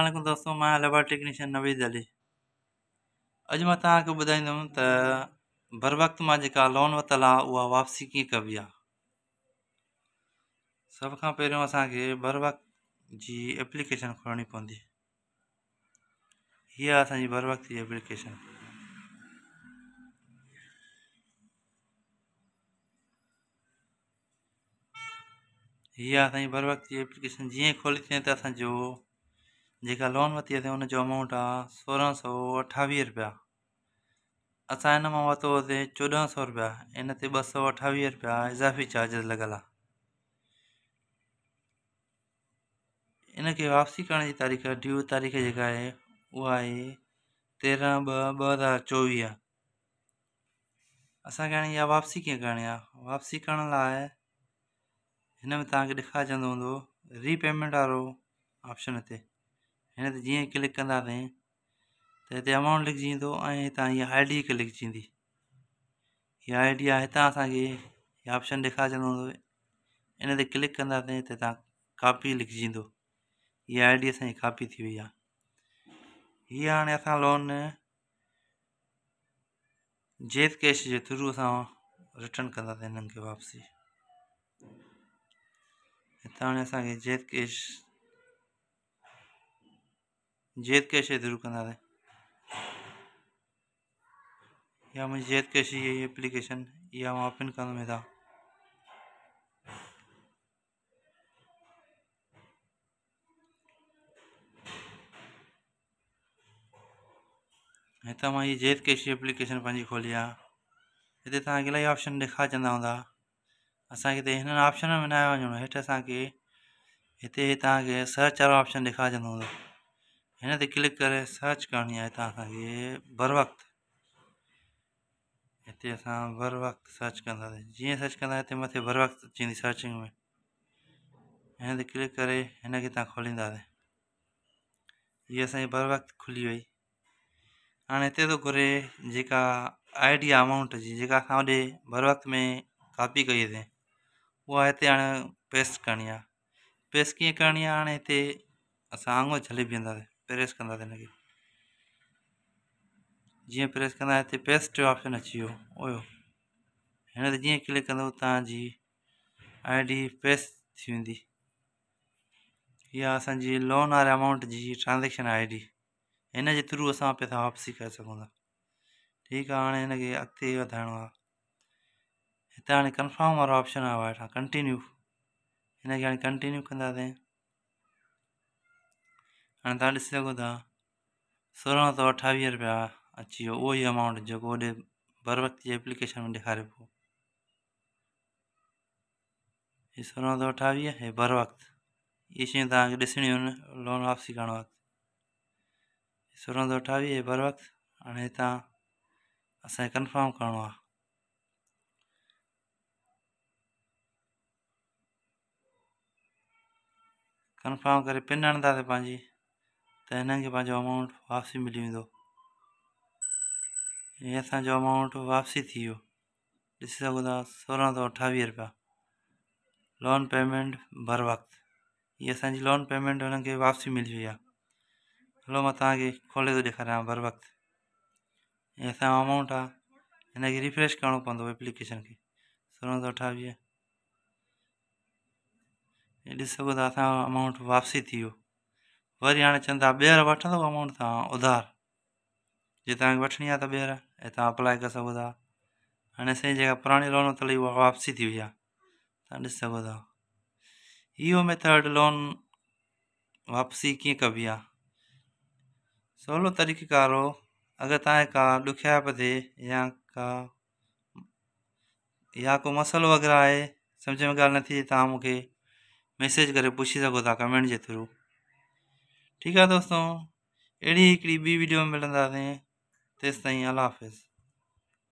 असलम दोस्तों मां लबा टेक्नीशियन नवीद अली अज में तव्हांखे ॿुधाईंदुमि त बर वक्त में जेका लोन वरितलु आहे वापसी कीअं कबी आहे सभ खां पहिरियों असांखे बर वक़्त जी एप्लीकेशन खोलणी पवंदी हीअ आहे बर वक़्त जी एप्लीकेशन हीअ आहे बर वक़्त जी एप्लीकेशन जीअं खोली थे त जेका लोन वरिती हुई हुनजो अमाउंट आहे सोरहं सौ अठावीह रुपिया असां हिन मां वरितो हुओसीं चोॾहं सौ रुपिया हिन ते ॿ सौ अठावीह रुपिया इज़ाफ़ी चार्जिस लॻल आहे हिनखे वापसी करण जी तारीख़ ड्यू तारीख़ जेका आहे उहा आहे तेरहं ॿ ॿ हज़ार चोवीह असांखे हाणे इहा वापसी कीअं करणी आहे वापसी करण लाइ हिन में तव्हांखे ॾेखारिजंदो हूंदो रीपेमेंट वारो ऑप्शन हिते हिन ते जीअं क्लिक कंदासीं त हिते अमाउंट लिखिजी वेंदो ऐं हितां हीअ आई डी हिकु लिखिजी आई डी आहे हितां ऑप्शन ॾेखारिजंदो हूंदो इन क्लिक कंदासीं त हितां कापी लिखिजी वेंदो हीअ आई डी असांजी कापी थी वही है ये हाणे अस लोन जेत कैश के थ्रू अस रिटर्न कंदासीं वापसी इतना हाणे असांखे कैश जेद कैसे थ्रू करना है या मुझे जेद कैसे ये एप्लीकेशन या वापन करना में था हितां मां हीअ जेद कैसी एप्लीकेशन पी खोली इतने तक तव्हांखे इलाही ऑप्शन ॾेखारजंदा हूंदा असांखे हिते ऑप्शन में न आयो वञिणो हेठि असांखे तक तव्हांखे सर्च वारो ऑप्शन ॾेखारजंदो हूँ हिन ते क्लिक करे सर्च करणी आहे हितां असांखे बर वक़्त हिते असां बर वक़्त सर्च कंदासीं जीअं सर्च कंदासीं हिते मथे बर वक़्त अची वेंदी सर्चिंग में हिन ते क्लिक करे हिनखे हितां खोलींदासीं हीअ असांजी बर वक़्त खुली वई हाणे हिते थो घुरे जेका अमाउंट जी जेका असां होॾे बर वक़्त में कॉपी कईसीं उहा हिते हाणे पेस्ट करणी आहे पेस्ट कीअं करणी आहे हाणे हिते असां आङुर बीहंदासीं प्रेस कंदासीं हिनखे जीअं प्रेस कंदा हिते पेस्ट ऑप्शन अची वियो हुयो हिन ते जीअं क्लिक कंदो तव्हांजी आई डी प्रेस थी वेंदी या असांजी लोन वारे अमाउंट जी ट्रांज़ेक्शन आई डी हिन जे थ्रू असां पैसा वापसी करे सघूं था ठीकु आहे हाणे हिनखे अॻिते ई वधाइणो आहे हिते हाणे कंफर्म वारो ऑप्शन आयो आहे हेठां कंटीन्यू हिनखे हाणे हाणे तव्हां ॾिसी सघो था सोरहं सौ अठावीह रुपया अची वियो उहो ई अमाउंट जेको होॾे बर वक़्त जी एप्लीकेशन में ॾेखारे पोइ हीअ सोरहं सौ अठावीह इहो बर वक़्तु इहे शयूं तव्हांखे ॾिसणियूं आहिनि लोन वापसी करण वक़्तु हीउ सोरहं सौ अठावीह हे वक़्तु हाणे हितां असांखे करिणो कन्फर्म करे पिन हणंदासीं त अमाउंट वापसी मिली वेंदो हे असांजो अमाउंट वापसी थी वियो ॾिसी सौ अठावीह रुपया लोन पेमेंट बर वक्त ये असांजी लोन पेमेंट हुननि वापसी मिली हुई आहे हलो मैं तव्हांखे खोले थो ॾेखारियां बर वक़्तु ऐं असांजो अमाउंट आने हिनखे रिफ्रेश करिणो पवंदो एप्लीकेशन खे सोरहं सौ अठावीह ये सघो अमाउंट वापसी थी वियो वरी हाँ चवनि था ॿीहर अमाउंट तव्हां उधार जो तक वठिणी आहे त ॿीहर ऐं तव्हां अप्लाए करे सघो था हाणे असांजी लोन अथई उहा वापसी थी वई आहे तव्हां मेथड लोन वापसी कीअं कबी सवलो तरीक़ेकार हो अगर तव्हांखे का ॾुखिया या का या को मसइलो वग़ैरह आहे समझ में ॻाल्हि नथी तव्हां मूंखे मैसेज करे पुछी सघो था कमेंट के थ्रू ठीक है दोस्तों अहिड़ी हिकिड़ी ॿी वीडियो में मिलंदासीं तेसि तो ताईं अला हाफ़िज़